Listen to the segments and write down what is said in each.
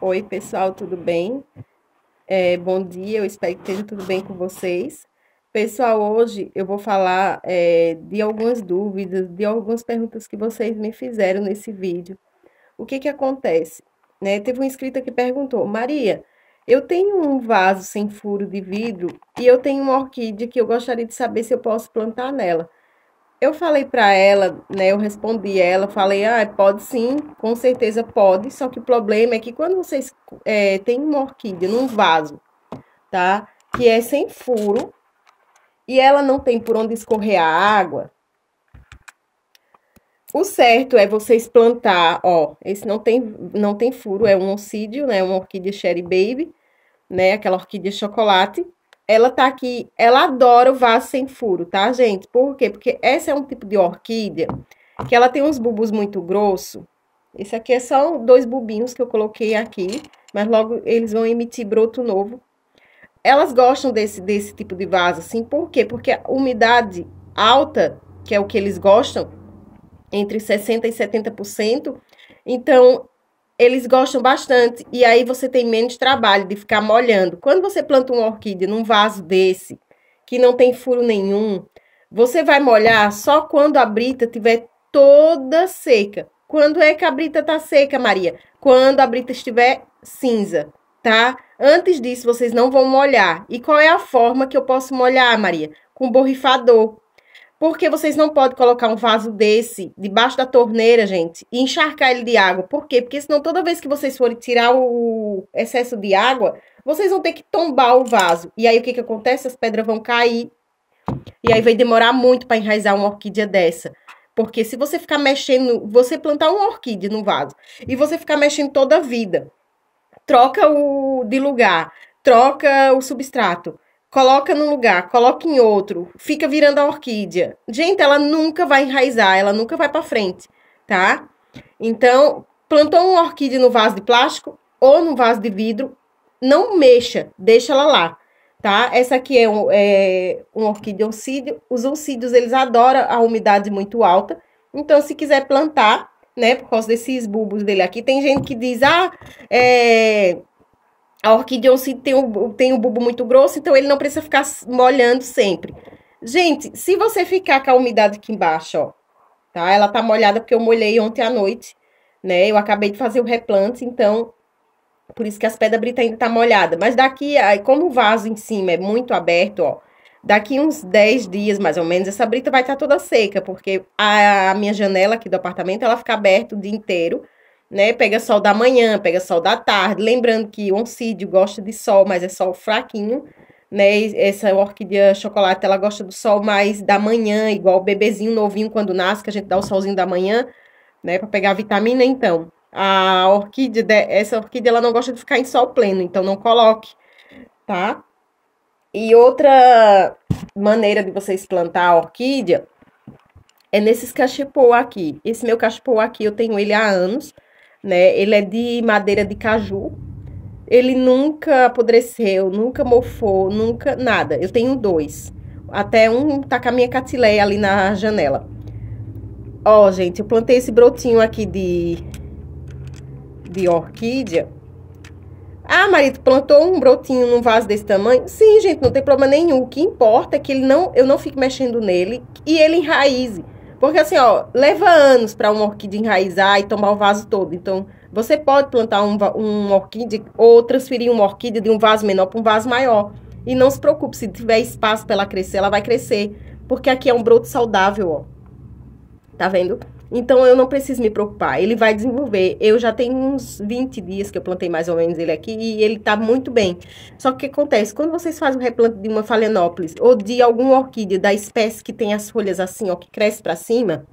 Oi, pessoal, tudo bem? É, bom dia, eu espero que esteja tudo bem com vocês. Pessoal, hoje eu vou falar é, de algumas dúvidas, de algumas perguntas que vocês me fizeram nesse vídeo. O que que acontece? Né? Teve uma inscrita que perguntou, Maria, eu tenho um vaso sem furo de vidro e eu tenho uma orquídea que eu gostaria de saber se eu posso plantar nela eu falei para ela, né? Eu respondi ela, falei, ah, pode sim, com certeza pode. Só que o problema é que quando vocês é, uma orquídea num vaso, tá? Que é sem furo e ela não tem por onde escorrer a água. O certo é vocês plantar, ó, esse não tem, não tem furo, é um oncídio, né? Uma orquídea cherry baby, né? Aquela orquídea chocolate ela tá aqui, ela adora o vaso sem furo, tá, gente? Por quê? Porque essa é um tipo de orquídea que ela tem uns bulbos muito grosso. Esse aqui é só dois bubinhos que eu coloquei aqui, mas logo eles vão emitir broto novo. Elas gostam desse, desse tipo de vaso, assim, por quê? Porque a umidade alta, que é o que eles gostam, entre 60% e 70%, então eles gostam bastante e aí você tem menos trabalho de ficar molhando. Quando você planta uma orquídea num vaso desse, que não tem furo nenhum, você vai molhar só quando a brita tiver toda seca. Quando é que a brita tá seca, Maria? Quando a brita estiver cinza, tá? Antes disso, vocês não vão molhar. E qual é a forma que eu posso molhar, Maria? Com borrifador. Porque vocês não podem colocar um vaso desse debaixo da torneira, gente, e encharcar ele de água. Por quê? Porque senão toda vez que vocês forem tirar o excesso de água, vocês vão ter que tombar o vaso. E aí o que, que acontece? As pedras vão cair. E aí vai demorar muito para enraizar uma orquídea dessa. Porque se você ficar mexendo, você plantar uma orquídea no vaso e você ficar mexendo toda a vida, troca o de lugar, troca o substrato coloca num lugar, coloca em outro, fica virando a orquídea. Gente, ela nunca vai enraizar, ela nunca vai para frente, tá? Então, plantou uma orquídea no vaso de plástico ou no vaso de vidro, não mexa, deixa ela lá, tá? Essa aqui é um, é um orquídea oncídio. Os oncídios, eles adoram a umidade muito alta. Então, se quiser plantar, né, por causa desses bulbos dele aqui, tem gente que diz, ah, é, a orquideoncite tem o, tem o bulbo muito grosso, então ele não precisa ficar molhando sempre. Gente, se você ficar com a umidade aqui embaixo, ó, tá? Ela tá molhada porque eu molhei ontem à noite, né? Eu acabei de fazer o replante, então por isso que as pedras brita ainda tá molhada. Mas daqui, como o vaso em cima é muito aberto, ó, daqui uns 10 dias mais ou menos, essa brita vai estar tá toda seca, porque a, a minha janela aqui do apartamento, ela fica aberta o dia inteiro né? Pega sol da manhã, pega sol da tarde. Lembrando que o oncídio gosta de sol, mas é sol fraquinho, né? Essa orquídea chocolate, ela gosta do sol mais da manhã, igual o bebezinho novinho quando nasce, que a gente dá o solzinho da manhã, né? Para pegar vitamina, então. A orquídea, essa orquídea, ela não gosta de ficar em sol pleno, então não coloque, tá? E outra maneira de vocês plantar a orquídea é nesses cachepô aqui. Esse meu cachepô aqui, eu tenho ele há anos né? Ele é de madeira de caju. Ele nunca apodreceu, nunca mofou, nunca nada. Eu tenho dois. Até um tá com a minha catileia ali na janela. Ó, gente, eu plantei esse brotinho aqui de de orquídea. Ah, marido, plantou um brotinho num vaso desse tamanho? Sim, gente, não tem problema nenhum. O que importa é que ele não, eu não fique mexendo nele e ele enraize. Porque assim, ó, leva anos para uma orquídea enraizar e tomar o vaso todo. Então, você pode plantar um, um orquídea ou transferir uma orquídea de um vaso menor para um vaso maior. E não se preocupe, se tiver espaço para ela crescer, ela vai crescer. Porque aqui é um broto saudável, ó. Tá vendo? Então eu não preciso me preocupar, ele vai desenvolver. Eu já tenho uns 20 dias que eu plantei mais ou menos ele aqui e ele está muito bem. Só que o que acontece? Quando vocês fazem o replante de uma Phalaenopsis ou de alguma orquídea da espécie que tem as folhas assim, ó, que cresce para cima,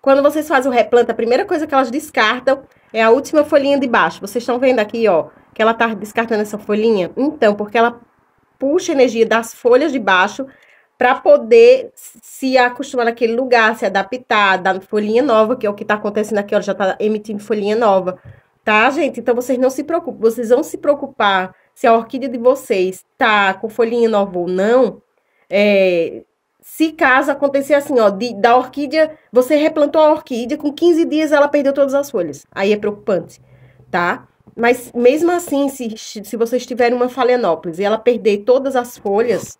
quando vocês fazem o replante, a primeira coisa que elas descartam é a última folhinha de baixo. Vocês estão vendo aqui, ó, que ela está descartando essa folhinha? Então, porque ela puxa energia das folhas de baixo para poder se acostumar naquele lugar, se adaptar, dar folhinha nova, que é o que está acontecendo aqui, ela já está emitindo folhinha nova, tá, gente? Então vocês não se preocupem, vocês vão se preocupar se a orquídea de vocês tá com folhinha nova ou não, é, se caso acontecer assim, ó, de, da orquídea, você replantou a orquídea, com 15 dias ela perdeu todas as folhas. Aí é preocupante, tá? Mas mesmo assim, se, se vocês tiverem uma falenópolis e ela perder todas as folhas,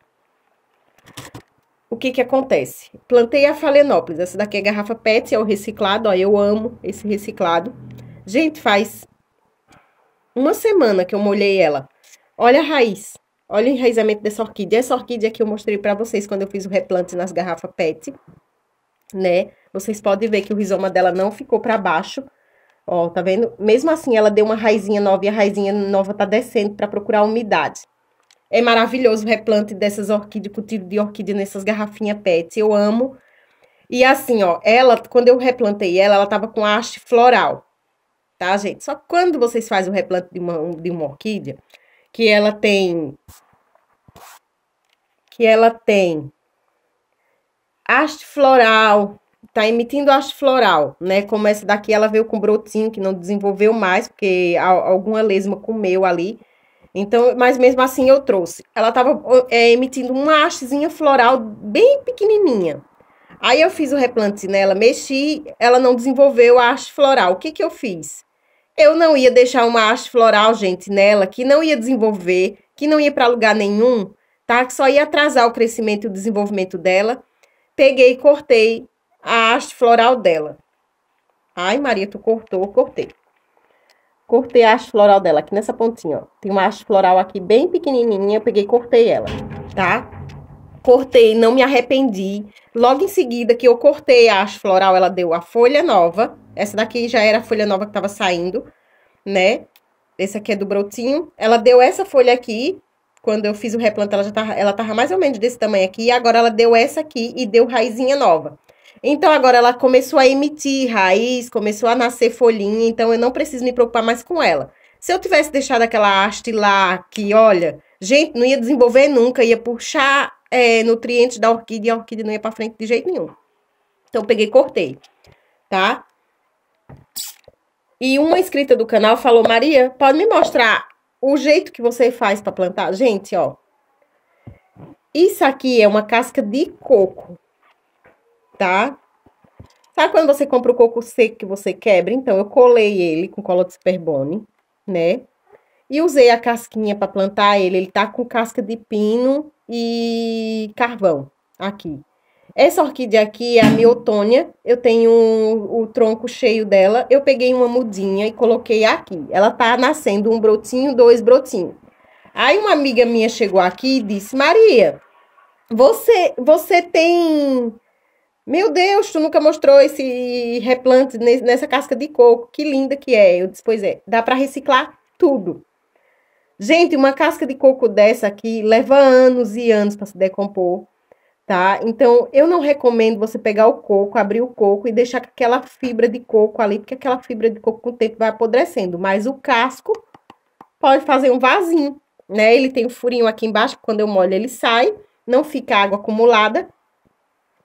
o que que acontece? Plantei a Phalaenopsis. Essa daqui é garrafa PET, é o reciclado. Ó, eu amo esse reciclado. Gente, faz uma semana que eu molhei ela. Olha a raiz. Olha o enraizamento dessa orquídea. Essa orquídea que eu mostrei para vocês quando eu fiz o replante nas garrafas PET, né? Vocês podem ver que o rizoma dela não ficou para baixo. Ó, tá vendo? Mesmo assim, ela deu uma raizinha nova e a raizinha nova tá descendo para procurar umidade. É maravilhoso o replante dessas orquídeas, cultivo de orquídea nessas garrafinhas PET. Eu amo. E assim, ó, ela, quando eu replantei ela, ela tava com haste floral, tá, gente? Só que quando vocês fazem o replante de uma, de uma orquídea, que ela tem. Que ela tem haste floral, tá emitindo haste floral, né? Como essa daqui, ela veio com brotinho que não desenvolveu mais, porque alguma lesma comeu ali então, mas mesmo assim eu trouxe. Ela estava é, emitindo uma hastezinha floral bem pequenininha. Aí eu fiz o replante nela, mexi, ela não desenvolveu a haste floral. O que que eu fiz? Eu não ia deixar uma haste floral, gente, nela, que não ia desenvolver, que não ia para lugar nenhum, tá? Que só ia atrasar o crescimento e o desenvolvimento dela. Peguei e cortei a haste floral dela. Ai, Maria, tu cortou, cortei. Cortei a haste floral dela aqui nessa pontinha, ó. Tem uma haste floral aqui bem pequenininha, eu peguei e cortei ela, tá? Cortei, não me arrependi. Logo em seguida que eu cortei a haste floral, ela deu a folha nova. Essa daqui já era a folha nova que tava saindo, né? Esse aqui é do brotinho. Ela deu essa folha aqui, quando eu fiz o replant. ela já tava, ela tava mais ou menos desse tamanho aqui. E agora ela deu essa aqui e deu raizinha nova. Então agora ela começou a emitir raiz, começou a nascer folhinha, então eu não preciso me preocupar mais com ela. Se eu tivesse deixado aquela haste lá, que olha, gente, não ia desenvolver nunca, ia puxar é, nutrientes da orquídea e a orquídea não ia para frente de jeito nenhum. Então eu peguei e cortei, tá? E uma inscrita do canal falou: Maria, pode me mostrar o jeito que você faz para plantar? Gente, ó. Isso aqui é uma casca de coco tá? Sabe quando você compra o coco seco que você quebra? Então, eu colei ele com cola de superbone, né? E usei a casquinha para plantar ele. Ele tá com casca de pino e carvão aqui. Essa orquídea aqui é a miotônia. Eu tenho um, o tronco cheio dela. Eu peguei uma mudinha e coloquei aqui. Ela tá nascendo um brotinho, dois brotinhos. Aí uma amiga minha chegou aqui e disse: Maria, você, você tem meu Deus, tu nunca mostrou esse replante nessa casca de coco, que linda que é. Eu disse, pois é, dá para reciclar tudo. Gente, uma casca de coco dessa aqui leva anos e anos para se decompor, tá? Então, eu não recomendo você pegar o coco, abrir o coco e deixar aquela fibra de coco ali, porque aquela fibra de coco com o tempo vai apodrecendo, mas o casco pode fazer um vasinho, né? Ele tem um furinho aqui embaixo, quando eu molho ele sai, não fica água acumulada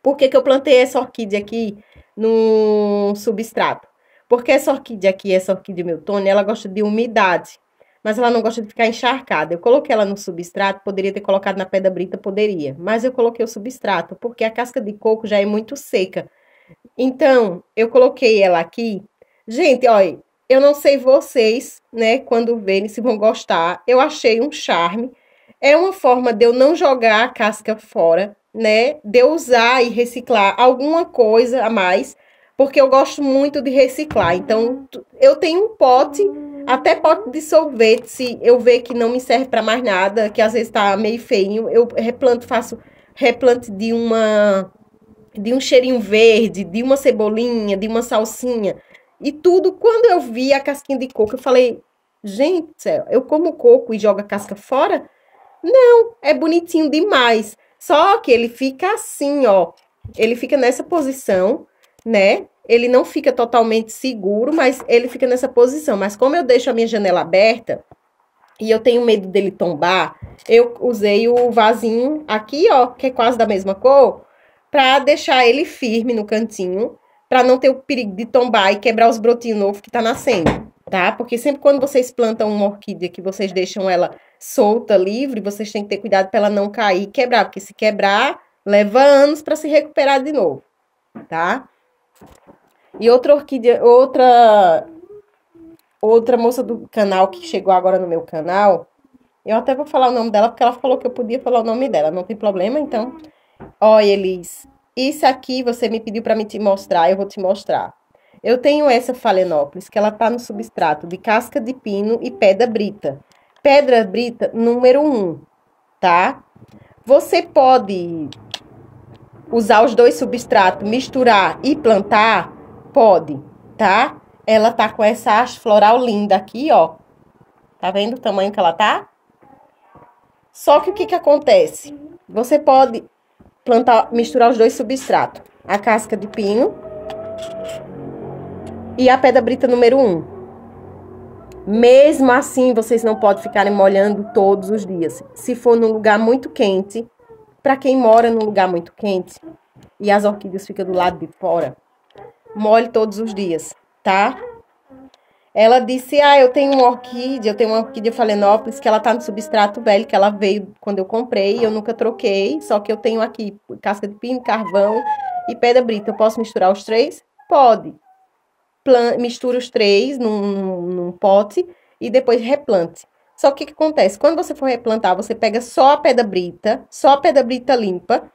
por que, que eu plantei essa orquídea aqui no substrato? Porque essa orquídea aqui, essa orquídea Miltônia, ela gosta de umidade, mas ela não gosta de ficar encharcada. Eu coloquei ela no substrato, poderia ter colocado na pedra brita, poderia, mas eu coloquei o substrato, porque a casca de coco já é muito seca. Então, eu coloquei ela aqui. Gente, olha, eu não sei vocês, né, quando verem se vão gostar. Eu achei um charme. É uma forma de eu não jogar a casca fora, né, de usar e reciclar alguma coisa a mais, porque eu gosto muito de reciclar. Então, eu tenho um pote, até pote de sorvete, se eu ver que não me serve para mais nada, que às vezes está meio feinho, eu replanto, faço replante de uma de um cheirinho verde, de uma cebolinha, de uma salsinha. E tudo, quando eu vi a casquinha de coco, eu falei, gente, eu como coco e jogo a casca fora? Não, é bonitinho demais. Só que ele fica assim, ó. Ele fica nessa posição, né? Ele não fica totalmente seguro, mas ele fica nessa posição. Mas como eu deixo a minha janela aberta e eu tenho medo dele tombar, eu usei o vasinho aqui, ó, que é quase da mesma cor, para deixar ele firme no cantinho, para não ter o perigo de tombar e quebrar os brotinhos novos que tá nascendo tá? Porque sempre quando vocês plantam uma orquídea que vocês deixam ela solta, livre, vocês têm que ter cuidado para ela não cair e quebrar, porque se quebrar, leva anos para se recuperar de novo, tá? E outra orquídea, outra outra moça do canal que chegou agora no meu canal, eu até vou falar o nome dela porque ela falou que eu podia falar o nome dela, não tem problema, então. Olha Elis, isso aqui você me pediu para me te mostrar, eu vou te mostrar. Eu tenho essa falenópolis, que ela está no substrato de casca de pino e pedra brita. Pedra brita número 1, tá? Você pode usar os dois substratos, misturar e plantar? Pode, tá? Ela tá com essa haste floral linda aqui, ó. Tá vendo o tamanho que ela tá? Só que o que que acontece? Você pode plantar, misturar os dois substratos. A casca de pino e a pedra brita número 1. Um. Mesmo assim, vocês não podem ficarem molhando todos os dias. Se for num lugar muito quente, para quem mora num lugar muito quente e as orquídeas ficam do lado de fora, molhe todos os dias, tá? Ela disse: Ah, eu tenho uma orquídea, eu tenho uma orquídea Falenópolis que ela tá no substrato velho, que ela veio quando eu comprei, eu nunca troquei, só que eu tenho aqui casca de pino, carvão e pedra brita. Eu posso misturar os três? Pode misture os três num, num pote e depois replante. Só que o que acontece? Quando você for replantar, você pega só a pedra brita, só a pedra brita limpa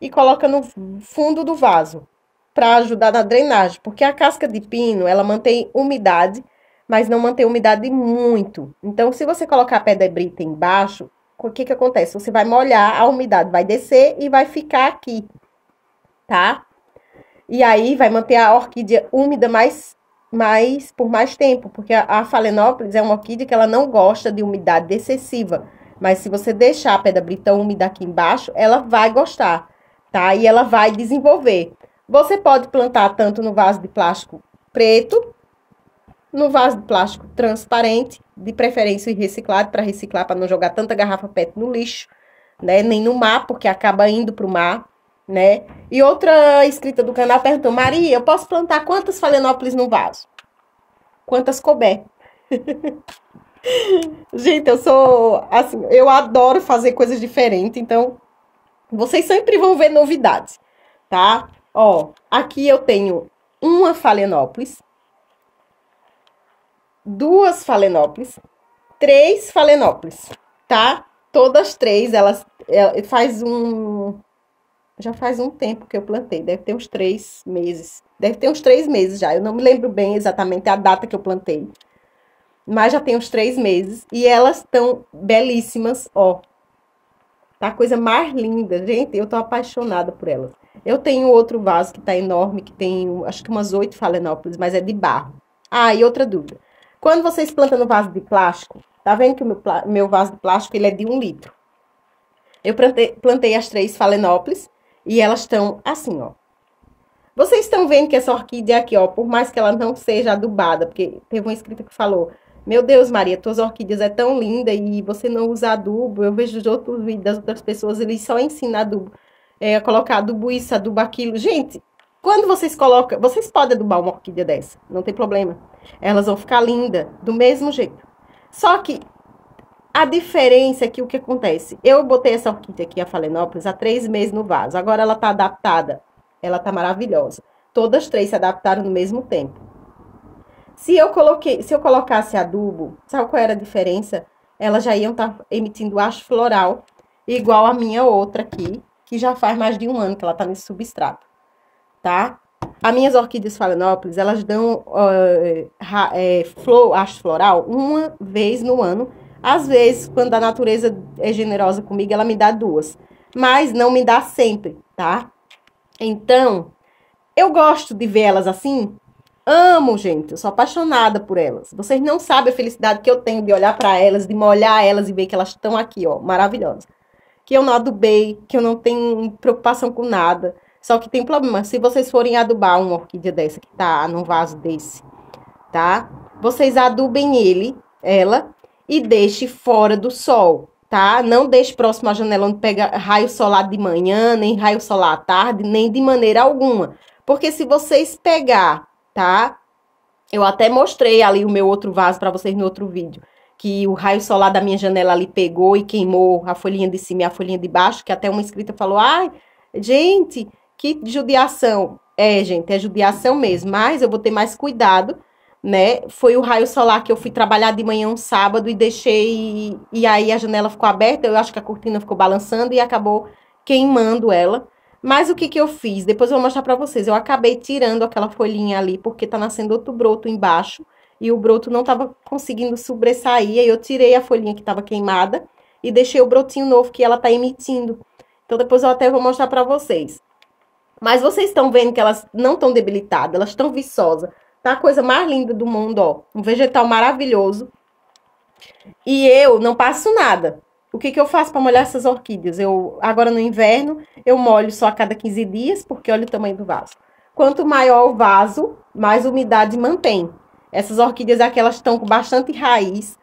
e coloca no fundo do vaso para ajudar na drenagem, porque a casca de pino, ela mantém umidade, mas não mantém umidade muito. Então, se você colocar a pedra brita embaixo, o que que acontece? Você vai molhar, a umidade vai descer e vai ficar aqui, tá? E aí vai manter a orquídea úmida mais, mais por mais tempo, porque a, a Phalaenopsis é uma orquídea que ela não gosta de umidade excessiva. Mas se você deixar a pedra brita úmida aqui embaixo, ela vai gostar, tá? E ela vai desenvolver. Você pode plantar tanto no vaso de plástico preto, no vaso de plástico transparente, de preferência reciclado para reciclar, para não jogar tanta garrafa PET no lixo, né? Nem no mar, porque acaba indo para o mar né? E outra escrita do canal perguntou: Maria, eu posso plantar quantas falenópolis no vaso? Quantas couber? Gente, eu sou assim, eu adoro fazer coisas diferentes, então vocês sempre vão ver novidades, tá? Ó, aqui eu tenho uma falenópolis, duas falenópolis, três falenópolis, tá? Todas três, elas ela faz um já faz um tempo que eu plantei, deve ter uns três meses. Deve ter uns três meses já. Eu não me lembro bem exatamente a data que eu plantei. Mas já tem uns três meses. E elas estão belíssimas, ó. Tá a coisa mais linda, gente. Eu tô apaixonada por elas. Eu tenho outro vaso que tá enorme, que tem acho que umas oito falenópolis, mas é de barro. Ah, e outra dúvida. Quando vocês plantam no vaso de plástico, tá vendo que o meu, meu vaso de plástico ele é de um litro. Eu plantei, plantei as três falenópolis e elas estão assim, ó. Vocês estão vendo que essa orquídea aqui, ó, por mais que ela não seja adubada, porque teve uma escrita que falou: Meu Deus, Maria, tuas orquídeas é tão linda e você não usa adubo. Eu vejo os outros vídeos das outras pessoas, eles só ensinam adubo. É, colocar adubo isso, adubo aquilo. Gente, quando vocês colocam, vocês podem adubar uma orquídea dessa, não tem problema. Elas vão ficar linda do mesmo jeito. Só que a diferença é que o que acontece? Eu botei essa orquídea aqui, a Falenópolis, há três meses no vaso. Agora ela está adaptada. Ela está maravilhosa. Todas três se adaptaram no mesmo tempo. Se eu, coloquei, se eu colocasse adubo, sabe qual era a diferença? Elas já iam estar tá emitindo acho floral, igual a minha outra aqui, que já faz mais de um ano que ela está nesse substrato, tá? As minhas orquídeas Falenópolis, elas dão uh, é, flor, floral uma vez no ano, às vezes, quando a natureza é generosa comigo, ela me dá duas, mas não me dá sempre, tá? Então, eu gosto de ver elas assim. Amo, gente, eu sou apaixonada por elas. Vocês não sabem a felicidade que eu tenho de olhar para elas, de molhar elas e ver que elas estão aqui, ó, maravilhosas. Que eu não adubei, que eu não tenho preocupação com nada. Só que tem problema, se vocês forem adubar uma orquídea dessa que tá num vaso desse, tá? Vocês adubem ele, ela, e deixe fora do sol, tá? Não deixe próximo à janela onde pega raio solar de manhã, nem raio solar à tarde, nem de maneira alguma. Porque se vocês pegar, tá? Eu até mostrei ali o meu outro vaso para vocês no outro vídeo, que o raio solar da minha janela ali pegou e queimou a folhinha de cima e a folhinha de baixo, que até uma inscrita falou: "Ai, gente, que judiação". É, gente, é judiação mesmo, mas eu vou ter mais cuidado né? Foi o raio solar que eu fui trabalhar de manhã um sábado e deixei. E aí a janela ficou aberta, eu acho que a cortina ficou balançando e acabou queimando ela. Mas o que, que eu fiz? Depois eu vou mostrar para vocês. Eu acabei tirando aquela folhinha ali, porque tá nascendo outro broto embaixo. E o broto não tava conseguindo sobressair. Aí eu tirei a folhinha que tava queimada e deixei o brotinho novo que ela tá emitindo. Então depois eu até vou mostrar para vocês. Mas vocês estão vendo que elas não estão debilitadas, elas estão viçosas. Tá a coisa mais linda do mundo, ó. Um vegetal maravilhoso. E eu não passo nada. O que, que eu faço para molhar essas orquídeas? Eu agora no inverno eu molho só a cada 15 dias, porque olha o tamanho do vaso. Quanto maior o vaso, mais umidade mantém. Essas orquídeas aqui elas estão com bastante raiz,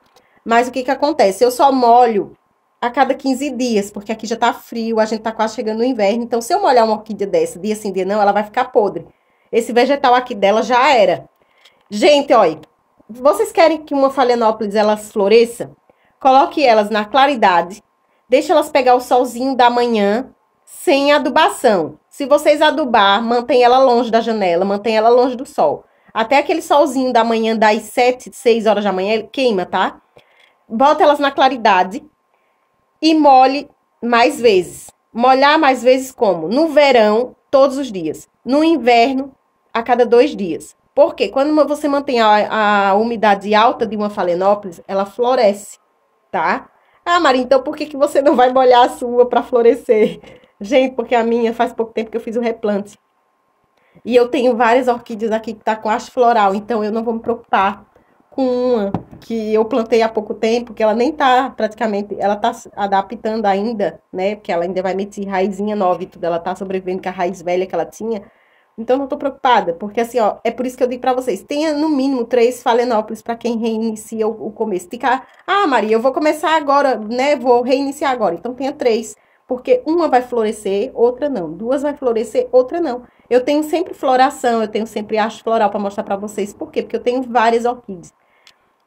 mas o que que acontece? Eu só molho a cada 15 dias, porque aqui já tá frio, a gente tá quase chegando no inverno, então se eu molhar uma orquídea dessa, dia sim, dia não, ela vai ficar podre. Esse vegetal aqui dela já era. Gente, olha, vocês querem que uma Phalaenopsis elas floresça? Coloque elas na claridade, deixe elas pegar o solzinho da manhã sem adubação. Se vocês adubar, mantém ela longe da janela, mantém ela longe do sol. Até aquele solzinho da manhã das 7, 6 horas da manhã, queima, tá? Bota elas na claridade e molhe mais vezes. Molhar mais vezes como? No verão, todos os dias. No inverno, a cada dois dias. Porque quando você mantém a, a umidade alta de uma falenópolis, ela floresce, tá? Ah, Maria, então por que, que você não vai molhar a sua para florescer? Gente, porque a minha faz pouco tempo que eu fiz o replante. E eu tenho várias orquídeas aqui que tá com haste floral, então eu não vou me preocupar com uma que eu plantei há pouco tempo, que ela nem tá praticamente, ela tá adaptando ainda, né? Porque ela ainda vai meter raizinha nova e tudo, ela tá sobrevivendo com a raiz velha que ela tinha. Então, não estou preocupada, porque assim, ó, é por isso que eu digo para vocês: tenha no mínimo três Falenópolis para quem reinicia o, o começo. Ficar, ah, Maria, eu vou começar agora, né? Vou reiniciar agora. Então, tenha três, porque uma vai florescer, outra não. Duas vai florescer, outra não. Eu tenho sempre floração, eu tenho sempre arte floral para mostrar para vocês. Por quê? Porque eu tenho várias orquídeas.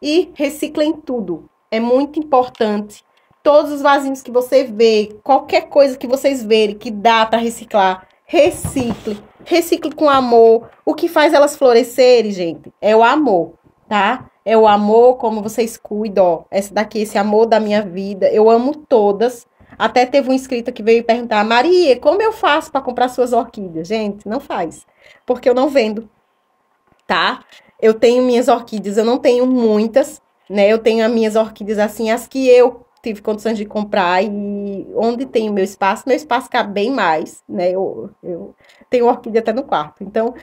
E reciclem tudo. É muito importante. Todos os vasinhos que você vê, qualquer coisa que vocês verem que dá para reciclar, recicle Recicle com amor. O que faz elas florescerem, gente, é o amor, tá? É o amor como vocês cuidam, ó. Essa daqui, esse amor da minha vida. Eu amo todas. Até teve um inscrito que veio perguntar: Maria, como eu faço para comprar suas orquídeas? Gente, não faz, porque eu não vendo, tá? Eu tenho minhas orquídeas, eu não tenho muitas, né? Eu tenho as minhas orquídeas assim, as que eu tive condições de comprar e onde tem o meu espaço, meu espaço cabe bem mais, né? Eu, eu tenho orquídea até no quarto. Então,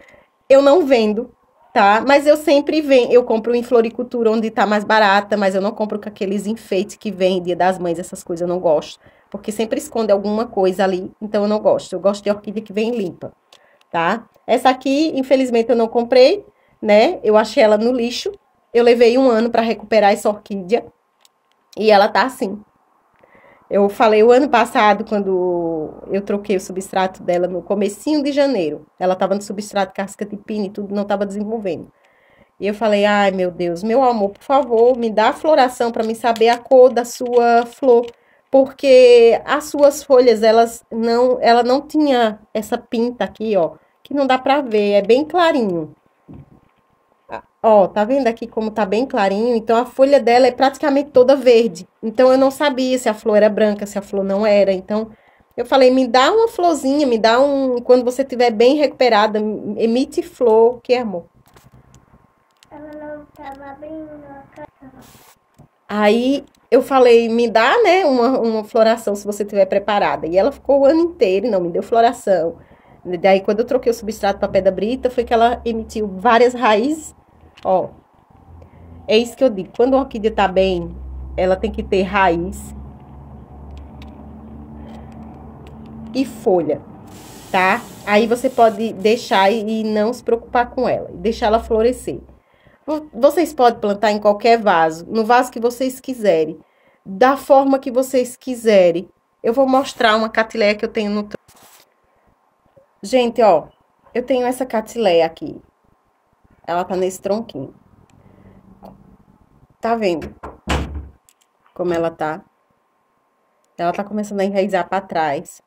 eu não vendo, tá? Mas eu sempre venho, eu compro em floricultura onde tá mais barata, mas eu não compro com aqueles enfeites que vem Dia das Mães, essas coisas eu não gosto, porque sempre esconde alguma coisa ali, então eu não gosto. Eu gosto de orquídea que vem limpa, tá? Essa aqui, infelizmente eu não comprei, né? Eu achei ela no lixo. Eu levei um ano para recuperar essa orquídea e ela tá assim. Eu falei o ano passado, quando eu troquei o substrato dela no comecinho de janeiro. Ela estava no substrato casca de pina e tudo, não estava desenvolvendo. E eu falei, ai meu Deus, meu amor, por favor, me dá a floração para me saber a cor da sua flor. Porque as suas folhas, elas não, ela não tinha essa pinta aqui, ó, que não dá para ver, é bem clarinho. Ó, tá vendo aqui como tá bem clarinho? Então a folha dela é praticamente toda verde. Então eu não sabia se a flor era branca, se a flor não era. Então eu falei, me dá uma florzinha, me dá um. Quando você estiver bem recuperada, emite flor, que é amor. Ela não tava abrindo a caixa. Aí eu falei, me dá, né, uma, uma floração se você estiver preparada. E ela ficou o ano inteiro e não me deu floração. Daí, quando eu troquei o substrato para pedra brita, foi que ela emitiu várias raízes Ó, é isso que eu digo. Quando uma orquídea tá bem, ela tem que ter raiz e folha, tá? Aí você pode deixar e não se preocupar com ela, deixar ela florescer. Vocês podem plantar em qualquer vaso, no vaso que vocês quiserem, da forma que vocês quiserem. Eu vou mostrar uma catileia que eu tenho no Gente, ó, eu tenho essa catileia aqui. Ela tá nesse tronquinho. Tá vendo como ela tá? Ela tá começando a enraizar para trás.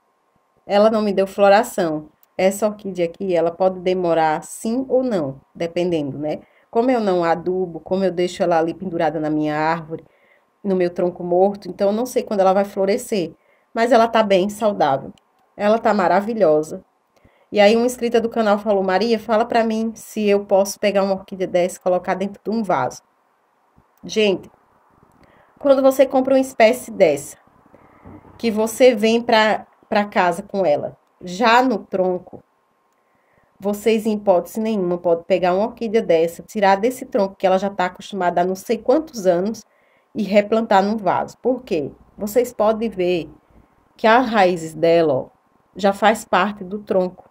Ela não me deu floração. Essa orquídea aqui, ela pode demorar sim ou não, dependendo, né? Como eu não adubo, como eu deixo ela ali pendurada na minha árvore, no meu tronco morto, então eu não sei quando ela vai florescer. Mas ela tá bem saudável. Ela tá maravilhosa. E aí uma inscrita do canal falou: "Maria, fala para mim se eu posso pegar uma orquídea dessa e colocar dentro de um vaso". Gente, quando você compra uma espécie dessa, que você vem para casa com ela, já no tronco, vocês, em hipótese nenhuma, podem pegar uma orquídea dessa, tirar desse tronco que ela já está acostumada há não sei quantos anos e replantar num vaso. Por quê? Vocês podem ver que as raízes dela ó, já faz parte do tronco.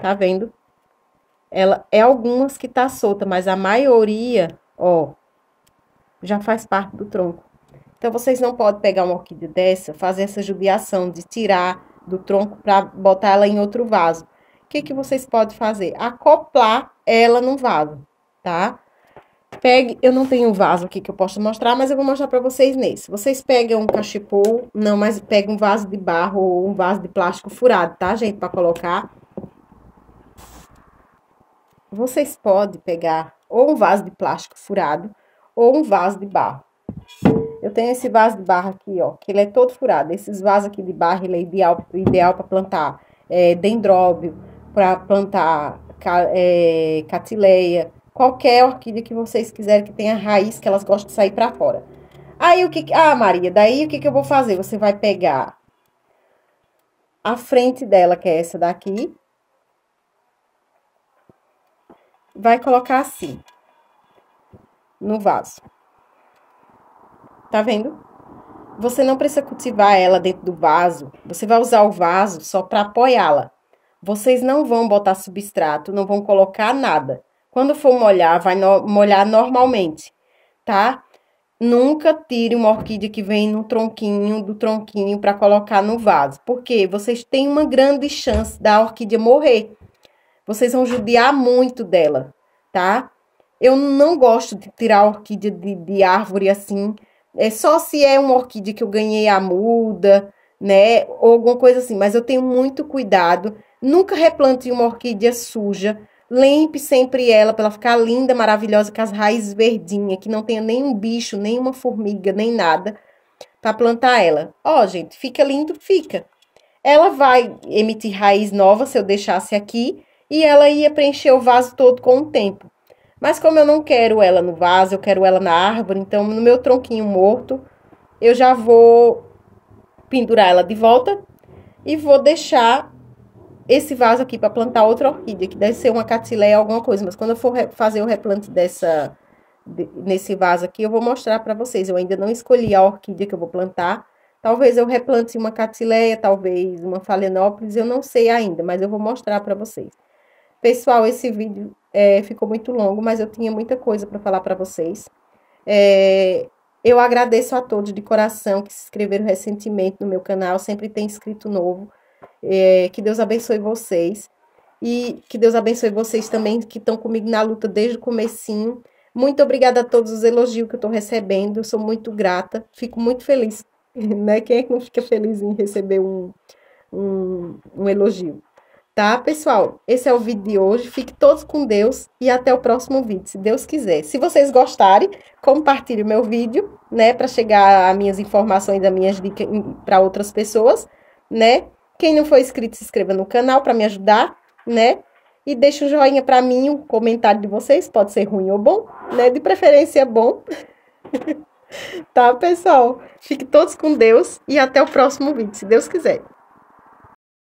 Tá vendo? Ela é algumas que tá solta, mas a maioria, ó, já faz parte do tronco. Então, vocês não podem pegar uma orquídea dessa, fazer essa judiação de tirar do tronco para botar ela em outro vaso. O que, que vocês podem fazer? Acoplar ela num vaso, tá? Pegue, eu não tenho um vaso aqui que eu posso mostrar, mas eu vou mostrar para vocês nesse. Vocês pegam um cachepô, não, mas pegam um vaso de barro ou um vaso de plástico furado, tá, gente, para colocar vocês podem pegar ou um vaso de plástico furado ou um vaso de barro. Eu tenho esse vaso de barro aqui, ó, que ele é todo furado. Esses vasos aqui de barro, ele é ideal, ideal para plantar é, dendróbio, para plantar é, catileia, qualquer orquídea que vocês quiserem que tenha raiz, que elas gostam de sair para fora. Aí o que... Ah, Maria, daí o que, que eu vou fazer? Você vai pegar a frente dela, que é essa daqui, vai colocar assim, no vaso. Tá vendo? Você não precisa cultivar ela dentro do vaso, você vai usar o vaso só para apoiá-la. Vocês não vão botar substrato, não vão colocar nada. Quando for molhar, vai no molhar normalmente, tá? Nunca tire uma orquídea que vem no tronquinho, do tronquinho, para colocar no vaso, porque vocês têm uma grande chance da orquídea morrer vocês vão judiar muito dela, tá? Eu não gosto de tirar orquídea de, de árvore assim. É só se é uma orquídea que eu ganhei a muda, né? Ou alguma coisa assim. Mas eu tenho muito cuidado. Nunca replante uma orquídea suja. Lempe sempre ela para ela ficar linda, maravilhosa, com as raízes verdinhas, que não tenha nenhum bicho, nenhuma formiga, nem nada para plantar ela. Ó, oh, gente, fica lindo, fica. Ela vai emitir raiz nova se eu deixasse aqui, e ela ia preencher o vaso todo com o tempo. Mas como eu não quero ela no vaso, eu quero ela na árvore, então no meu tronquinho morto, eu já vou pendurar ela de volta e vou deixar esse vaso aqui para plantar outra orquídea, que deve ser uma catileia, alguma coisa, mas quando eu for fazer o replante dessa nesse vaso aqui, eu vou mostrar para vocês. Eu ainda não escolhi a orquídea que eu vou plantar. Talvez eu replante uma catileia, talvez uma falenópolis, eu não sei ainda, mas eu vou mostrar para vocês. Pessoal, esse vídeo é, ficou muito longo, mas eu tinha muita coisa para falar para vocês. É, eu agradeço a todos de coração que se inscreveram recentemente no meu canal, sempre tem inscrito novo. É, que Deus abençoe vocês e que Deus abençoe vocês também que estão comigo na luta desde o comecinho. Muito obrigada a todos os elogios que eu estou recebendo, eu sou muito grata, fico muito feliz. Né? Quem é que não fica feliz em receber um, um, um elogio? Tá, pessoal? Esse é o vídeo de hoje. Fique todos com Deus e até o próximo vídeo, se Deus quiser. Se vocês gostarem, compartilhe o meu vídeo, né, para chegar as minhas informações, as minhas dicas para outras pessoas, né? Quem não for inscrito, se inscreva no canal para me ajudar, né? E deixa um joinha para mim, um comentário de vocês, pode ser ruim ou bom, né? De preferência bom. tá, pessoal? Fique todos com Deus e até o próximo vídeo, se Deus quiser.